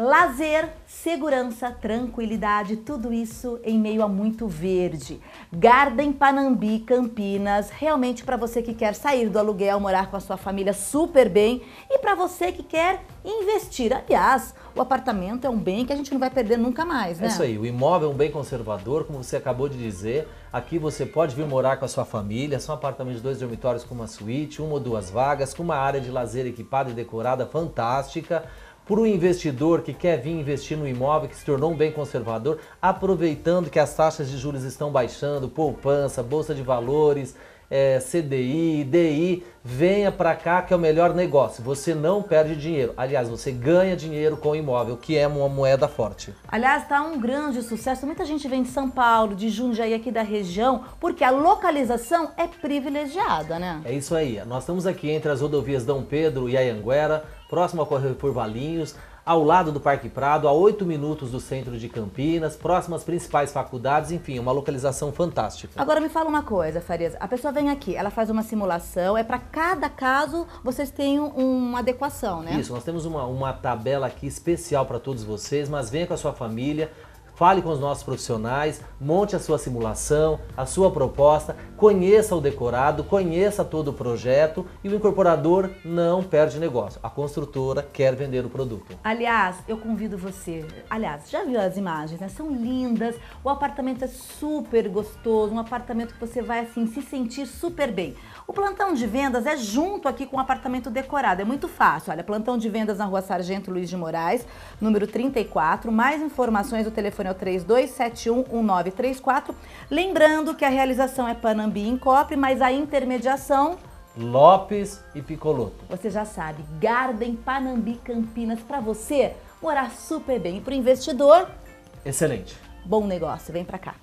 Lazer, segurança, tranquilidade, tudo isso em meio a muito verde. Garden Panambi, Campinas, realmente para você que quer sair do aluguel, morar com a sua família super bem e para você que quer investir. Aliás, o apartamento é um bem que a gente não vai perder nunca mais, é né? É isso aí, o imóvel é um bem conservador, como você acabou de dizer. Aqui você pode vir morar com a sua família, são apartamentos de dois dormitórios com uma suíte, uma ou duas vagas, com uma área de lazer equipada e decorada fantástica para o investidor que quer vir investir no imóvel, que se tornou um bem conservador, aproveitando que as taxas de juros estão baixando, poupança, bolsa de valores, é, CDI, DI, venha para cá que é o melhor negócio. Você não perde dinheiro. Aliás, você ganha dinheiro com imóvel, que é uma moeda forte. Aliás, está um grande sucesso. Muita gente vem de São Paulo, de Jundiaí, aqui da região, porque a localização é privilegiada, né? É isso aí. Nós estamos aqui entre as rodovias Dom Pedro e Ayanguera, próximo a Correio por Valinhos ao lado do Parque Prado, a 8 minutos do centro de Campinas, próximo às principais faculdades, enfim, uma localização fantástica. Agora me fala uma coisa, Farias. A pessoa vem aqui, ela faz uma simulação, é para cada caso vocês têm uma adequação, né? Isso, nós temos uma, uma tabela aqui especial para todos vocês, mas venha com a sua família, Fale com os nossos profissionais, monte a sua simulação, a sua proposta, conheça o decorado, conheça todo o projeto e o incorporador não perde negócio. A construtora quer vender o produto. Aliás, eu convido você. Aliás, já viu as imagens, né? São lindas. O apartamento é super gostoso, um apartamento que você vai assim se sentir super bem. O plantão de vendas é junto aqui com o apartamento decorado. É muito fácil. Olha, plantão de vendas na Rua Sargento Luiz de Moraes, número 34. Mais informações o telefone telefone é o 32711934. Lembrando que a realização é Panambi em Cop, mas a intermediação Lopes e Picoloto. Você já sabe, Garden Panambi Campinas para você morar super bem e para o investidor, excelente. Bom negócio, vem para cá.